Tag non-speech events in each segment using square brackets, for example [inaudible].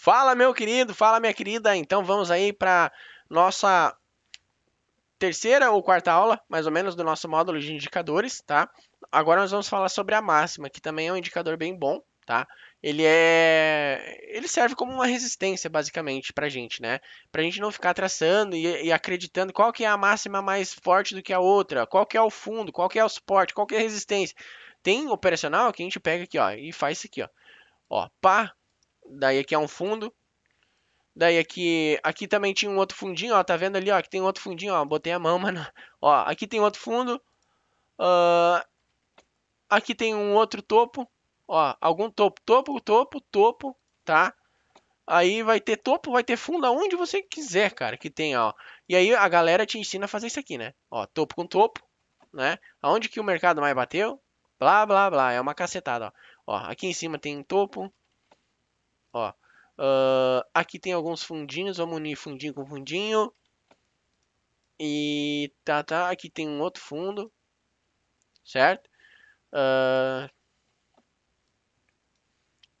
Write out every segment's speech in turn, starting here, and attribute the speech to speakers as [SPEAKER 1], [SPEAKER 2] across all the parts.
[SPEAKER 1] Fala, meu querido, fala, minha querida. Então vamos aí para nossa terceira ou quarta aula, mais ou menos, do nosso módulo de indicadores, tá? Agora nós vamos falar sobre a máxima, que também é um indicador bem bom, tá? Ele é, ele serve como uma resistência basicamente para gente, né? Para gente não ficar traçando e, e, acreditando qual que é a máxima mais forte do que a outra, qual que é o fundo, qual que é o suporte, qual que é a resistência. Tem operacional que a gente pega aqui, ó, e faz isso aqui, ó. Ó, pá, Daí aqui é um fundo. Daí aqui, aqui também tinha um outro fundinho, ó, tá vendo ali, ó, que tem outro fundinho, ó, botei a mão, [laughs] mano. Ó, aqui tem outro fundo. Uh, aqui tem um outro topo, ó, algum topo, topo, topo, topo, tá? Aí vai ter topo, vai ter fundo aonde você quiser, cara, que tem, ó. E aí a galera te ensina a fazer isso aqui, né? Ó, topo com topo, né? Aonde que o mercado mais bateu? Blá, blá, blá, é uma cacetada, ó. Ó, aqui em cima tem um topo, Ó, uh, aqui tem alguns fundinhos, vamos unir fundinho com fundinho. E tá, tá, aqui tem um outro fundo, certo? Uh,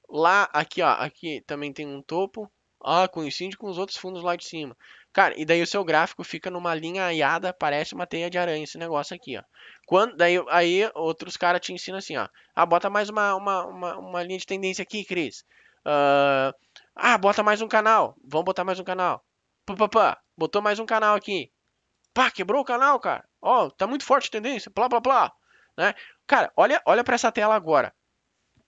[SPEAKER 1] lá, aqui, ó, aqui também tem um topo. ó coincide com os outros fundos lá de cima. Cara, e daí o seu gráfico fica numa linha aiada, parece uma teia de aranha esse negócio aqui, ó. Quando, daí aí outros caras te ensinam assim, ó. Ah, bota mais uma, uma, uma, uma linha de tendência aqui, Cris. Uh, ah, bota mais um canal. Vamos botar mais um canal. Pá, pá, pá. Botou mais um canal aqui. Pá, quebrou o canal, cara. Ó, oh, tá muito forte a tendência. Plá, plá, plá. Né? Cara, olha, olha para essa tela agora.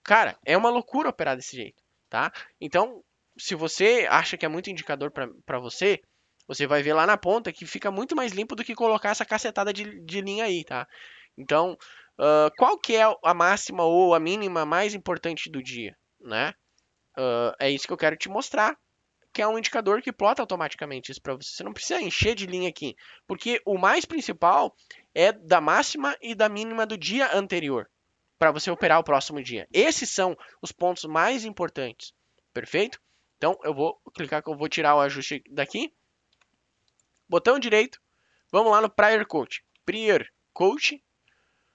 [SPEAKER 1] Cara, é uma loucura operar desse jeito, tá? Então, se você acha que é muito indicador para você, você vai ver lá na ponta que fica muito mais limpo do que colocar essa cacetada de, de linha aí, tá? Então, uh, qual que é a máxima ou a mínima mais importante do dia, né? Uh, é isso que eu quero te mostrar, que é um indicador que plota automaticamente isso para você. Você não precisa encher de linha aqui, porque o mais principal é da máxima e da mínima do dia anterior, para você operar o próximo dia. Esses são os pontos mais importantes, perfeito? Então eu vou clicar que eu vou tirar o ajuste daqui. Botão direito, vamos lá no Prior Coach. Prior Coach,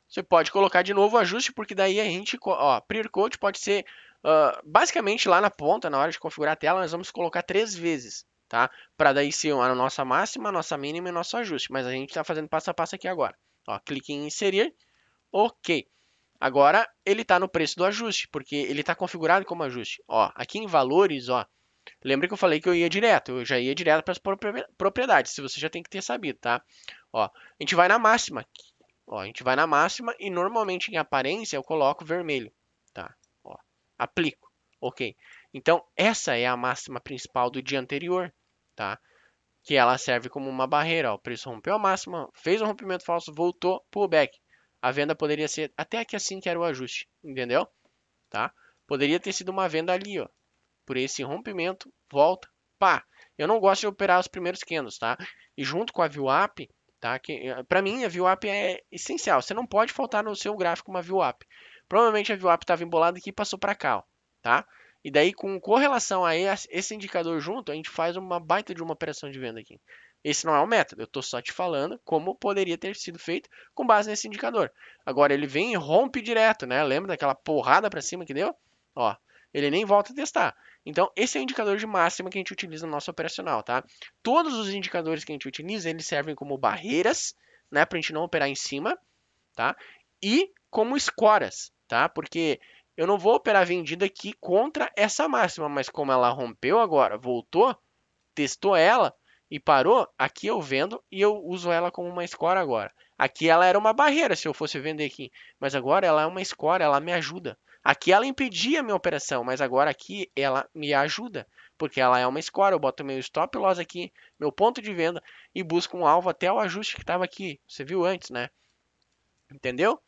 [SPEAKER 1] você pode colocar de novo o ajuste, porque daí a gente, ó, Prior Coach pode ser Uh, basicamente, lá na ponta, na hora de configurar a tela, nós vamos colocar três vezes, tá? Para daí ser a nossa máxima, a nossa mínima e o nosso ajuste. Mas a gente está fazendo passo a passo aqui agora. Ó, clique em inserir. Ok. Agora, ele está no preço do ajuste, porque ele está configurado como ajuste. Ó, aqui em valores, ó, lembra que eu falei que eu ia direto. Eu já ia direto para as propriedades, se você já tem que ter sabido, tá? Ó, a gente vai na máxima. Ó, a gente vai na máxima e normalmente em aparência eu coloco vermelho, aplico. Ok. Então, essa é a máxima principal do dia anterior, tá? Que ela serve como uma barreira. Ó. O preço rompeu a máxima, fez um rompimento falso, voltou, pullback. A venda poderia ser até aqui assim que era o ajuste, entendeu? Tá? Poderia ter sido uma venda ali, ó. Por esse rompimento, volta, pá. Eu não gosto de operar os primeiros candles, tá? E junto com a VWAP, tá? Que eh, para mim a VWAP é essencial. Você não pode faltar no seu gráfico uma VWAP. Provavelmente a VWAP estava embolada aqui e passou para cá, ó, tá? E daí, com correlação a esse indicador junto, a gente faz uma baita de uma operação de venda aqui. Esse não é o método, eu estou só te falando como poderia ter sido feito com base nesse indicador. Agora, ele vem e rompe direto, né? Lembra daquela porrada para cima que deu? Ó, ele nem volta a testar. Então, esse é o indicador de máxima que a gente utiliza no nosso operacional, tá? Todos os indicadores que a gente utiliza, eles servem como barreiras, né? Para a gente não operar em cima, tá? E como escoras tá? Porque eu não vou operar vendida aqui contra essa máxima, mas como ela rompeu agora, voltou, testou ela e parou, aqui eu vendo e eu uso ela como uma score agora. Aqui ela era uma barreira se eu fosse vender aqui, mas agora ela é uma score, ela me ajuda. Aqui ela impedia a minha operação, mas agora aqui ela me ajuda, porque ela é uma score, eu boto meu stop loss aqui, meu ponto de venda e busco um alvo até o ajuste que estava aqui, você viu antes, né? Entendeu?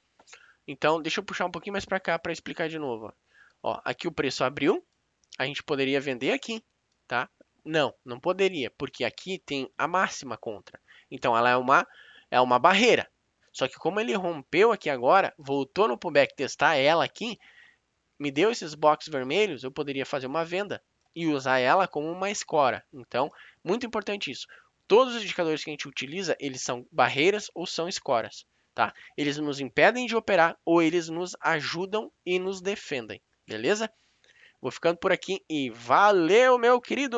[SPEAKER 1] Então, deixa eu puxar um pouquinho mais para cá para explicar de novo. Ó, aqui o preço abriu, a gente poderia vender aqui, tá? Não, não poderia, porque aqui tem a máxima contra. Então, ela é uma, é uma barreira. Só que como ele rompeu aqui agora, voltou no pullback testar ela aqui, me deu esses boxes vermelhos, eu poderia fazer uma venda e usar ela como uma escora. Então, muito importante isso. Todos os indicadores que a gente utiliza, eles são barreiras ou são escoras tá? Eles nos impedem de operar ou eles nos ajudam e nos defendem, beleza? Vou ficando por aqui e valeu, meu querido!